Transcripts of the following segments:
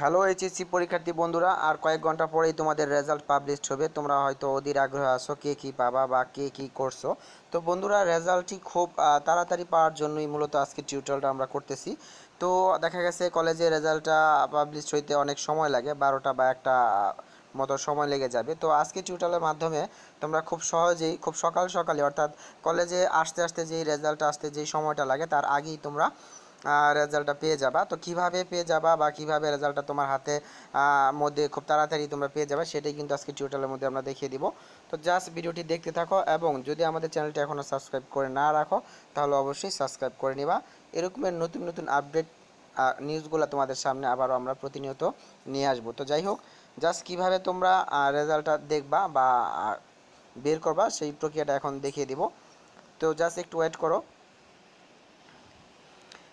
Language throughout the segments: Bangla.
হ্যালো এইচএসসি পরীক্ষার্থী বন্ধুরা আর কয়েক ঘন্টা পরেই তোমাদের রেজাল্ট পাবলিশড হবে তোমরা হয়তো অধীর আগ্রহ আছো কে কী পাবা বা কে কী করছো তো বন্ধুরা রেজাল্টটি খুব তাড়াতাড়ি পাওয়ার জন্যই মূলত আজকে টিউটোরিয়ালটা আমরা করতেছি তো দেখা গেছে কলেজে রেজাল্টটা পাবলিশড হইতে অনেক সময় লাগে বারোটা বা একটা মতো সময় লেগে যাবে তো আজকে টিউটোরিয়ালের মাধ্যমে তোমরা খুব সহজেই খুব সকাল সকালে অর্থাৎ কলেজে আসতে আসতে যেই রেজাল্ট আসতে যেই সময়টা লাগে তার আগেই তোমরা রেজাল্টটা পেয়ে যাবা তো কিভাবে পেয়ে যাবা বা কিভাবে রেজাল্টটা তোমার হাতে মধ্যে খুব তাড়াতাড়ি তোমরা পেয়ে যাবে সেটাই কিন্তু আজকে টিউটোরিয়ালের মধ্যে আমরা দেখিয়ে দিব তো জাস্ট ভিডিওটি দেখতে থাকো এবং যদি আমাদের চ্যানেলটি এখনও সাবস্ক্রাইব করে না রাখো তাহলে অবশ্যই সাবস্ক্রাইব করে নিবা এরকমের নতুন নতুন আপডেট নিউজগুলো তোমাদের সামনে আবারও আমরা প্রতিনিয়ত নিয়ে আসবো তো যাই হোক জাস্ট কিভাবে তোমরা রেজাল্টটা দেখবা বা বের করবা সেই প্রক্রিয়াটা এখন দেখিয়ে দিব তো জাস্ট একটু ওয়েট করো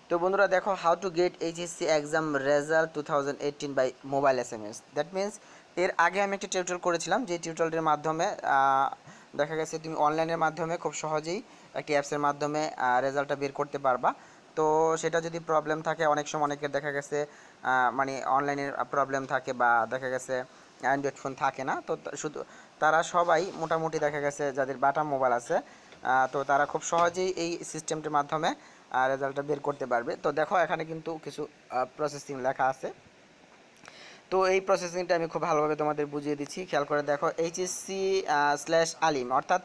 তো বন্ধুরা দেখো how to get HSC exam result two thousand eighteen by mobile S M S that means এর আগে আমি একটা টিউটোরিয়াল করেছিলাম যে টিউটোরিয়ালটির মাধ্যমে দেখা গেছে তুমি অনলাইনের মাধ্যমে খুব সহজেই একটি অ্যাপসের মাধ্যমে রেজাল্টটা বের করতে পারবা তো সেটা যদি প্রবলেম থাকে অনেক সময় অনেকের দেখা গেছে মানে অনলাইনের প্রবলেম থাকে বা দেখা গেছে অ্যান্ড্রয়েড ফোন থাকে না তো শুধু তারা সবাই মোটামুটি দেখা গেছে যাদের বাটা মোবাইল আছে তো তারা খুব সহজেই এই সিস্টেমটির মাধ্যমে রেজাল্টটা বের করতে পারবে তো দেখো এখানে কিন্তু কিছু প্রসেসিং লেখা আছে তো এই প্রসেসিংটা আমি খুব ভালোভাবে তোমাদের বুঝিয়ে দিচ্ছি খেয়াল করে দেখো এইচএসসি স্ল্যাশ আলিম অর্থাৎ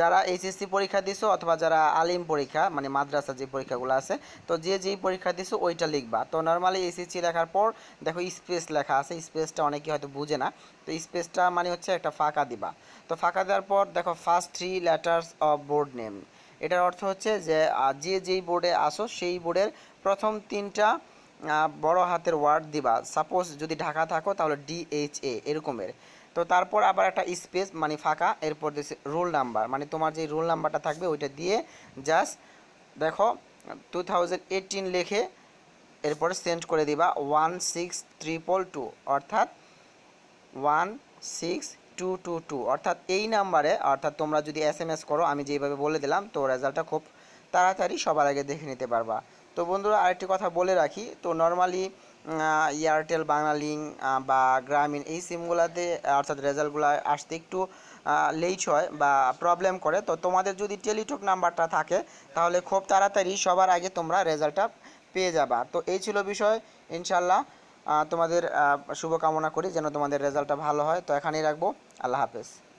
যারা এইচএসসি পরীক্ষা দিছো অথবা যারা আলিম পরীক্ষা মানে মাদ্রাসা যে পরীক্ষাগুলো আছে তো যে যেই পরীক্ষা দিছো ওইটা লিখবা তো নর্মালি এইচএসসি লেখার পর দেখো স্পেস লেখা আছে স্পেসটা অনেকে হয়তো বুঝে না তো স্পেসটা মানে হচ্ছে একটা ফাঁকা দিবা তো ফাঁকা দেওয়ার পর দেখো first three letters of board name এটার অর্থ হচ্ছে যে যে যেই বোর্ডে আসো সেই বোর্ডের প্রথম তিনটা বড় হাতের ওয়ার্ড দিবা সাপোজ যদি ঢাকা থাকো তাহলে ডিএইচএ এরকমের তো তারপর আবার একটা স্পেস মানে ফাঁকা এরপর রোল নাম্বার মানে তোমার যে রোল নাম্বারটা থাকবে ওইটা দিয়ে জাস্ট দেখো টু লেখে এরপরে সেন্ড করে দিবা ওয়ান সিক্স ট্রিপল টু অর্থাৎ one six two two two অর্থাৎ এই নাম্বারে অর্থাৎ তোমরা যদি এস এম এস করো আমি যেইভাবে বলে দিলাম তো রেজাল্টটা খুব তাড়াতাড়ি সবার আগে দেখে নিতে পারবা তো বন্ধুরা আরেকটি কথা বলে রাখি তো নর্মালি এয়ারটেল বাংলালিং বা গ্রামীণ এই সিমগুলোতে অর্থাৎ রেজাল্টগুলো আসতে একটু লেট হয় বা প্রবলেম করে তো তোমাদের যদি টেলিটক নাম্বারটা থাকে তাহলে খুব তাড়াতাড়ি সবার আগে তোমরা রেজাল্টটা পেয়ে যাবা তো এই ছিল বিষয় ইনশাল্লাহ তোমাদের শুভকামনা করি যেন তোমাদের রেজাল্টটা ভালো হয় তো এখানেই রাখবো আল্লাহ হাফেজ